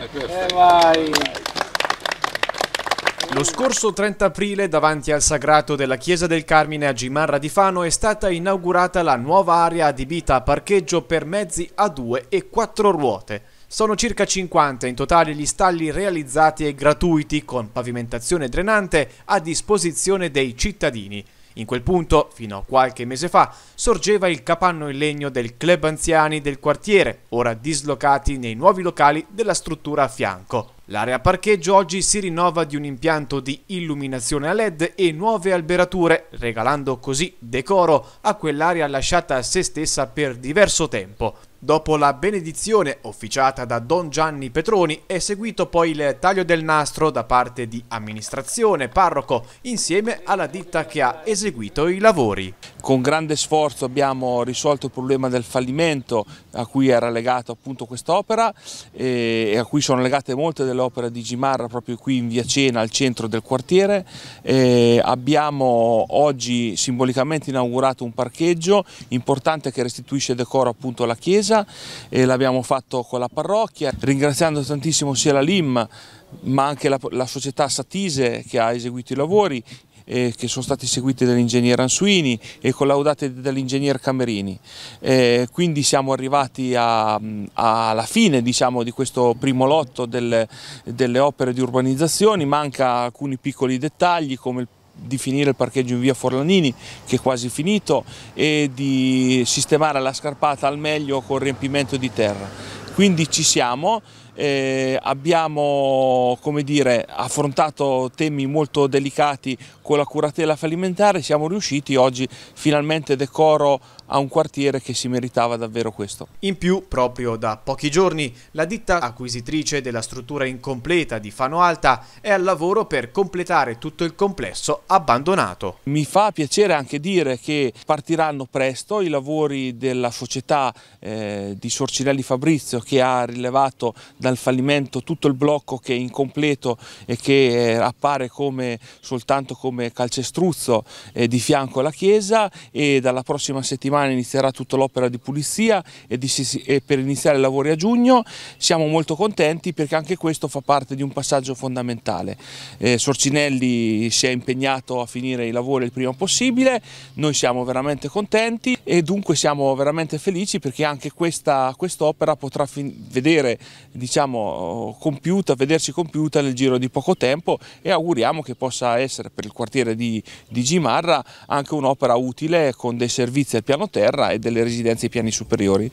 Eh, vai! Lo scorso 30 aprile davanti al sagrato della Chiesa del Carmine a Gimarra di Fano è stata inaugurata la nuova area adibita a parcheggio per mezzi a due e quattro ruote. Sono circa 50 in totale gli stalli realizzati e gratuiti con pavimentazione drenante a disposizione dei cittadini. In quel punto, fino a qualche mese fa, sorgeva il capanno in legno del club anziani del quartiere, ora dislocati nei nuovi locali della struttura a fianco. L'area parcheggio oggi si rinnova di un impianto di illuminazione a LED e nuove alberature, regalando così decoro a quell'area lasciata a se stessa per diverso tempo. Dopo la benedizione officiata da Don Gianni Petroni è seguito poi il taglio del nastro da parte di amministrazione, parroco, insieme alla ditta che ha eseguito i lavori. Con grande sforzo abbiamo risolto il problema del fallimento a cui era legato appunto quest'opera eh, e a cui sono legate molte delle l'opera di Gimarra proprio qui in via Cena al centro del quartiere. Eh, abbiamo oggi simbolicamente inaugurato un parcheggio importante che restituisce decoro appunto alla chiesa e l'abbiamo fatto con la parrocchia, ringraziando tantissimo sia la LIM ma anche la, la, società Satise che ha eseguito i lavori, eh, che sono stati seguiti dall'ingegner Ansuini e collaudati dall'ingegner Camerini. Eh, quindi siamo arrivati a, mm, alla fine diciamo, di questo primo lotto del, delle opere di urbanizzazione, manca alcuni piccoli dettagli come il di finire il parcheggio in via Forlanini che è quasi finito e di sistemare la scarpata al meglio col riempimento di terra. Quindi ci siamo, eh, abbiamo dire, affrontato temi molto delicati con la curatela fallimentare, siamo riusciti oggi finalmente decoro a un quartiere che si meritava davvero questo. In più, proprio da pochi giorni, la ditta acquisitrice della struttura incompleta di Fano Alta è al lavoro per completare tutto il complesso abbandonato. Mi fa piacere anche dire che partiranno presto i lavori della società eh, di Sorcinelli Fabrizio che ha rilevato da dal fallimento tutto il blocco che è incompleto e che eh, appare come, soltanto come calcestruzzo eh, di fianco alla chiesa e dalla prossima settimana inizierà tutta l'opera di pulizia e, di, e per iniziare i lavori a giugno siamo molto contenti perché anche questo fa parte di un passaggio fondamentale. Eh, Sorcinelli si è impegnato a finire i lavori il prima possibile, noi siamo veramente contenti e dunque siamo veramente felici perché anche quest'opera quest potrà vedere diciamo, siamo oh, compiuta, vedersi compiuta nel giro di poco tempo e auguriamo che possa essere per il quartiere di, di Gimarra anche un'opera utile con dei servizi al piano terra e delle residenze ai piani superiori.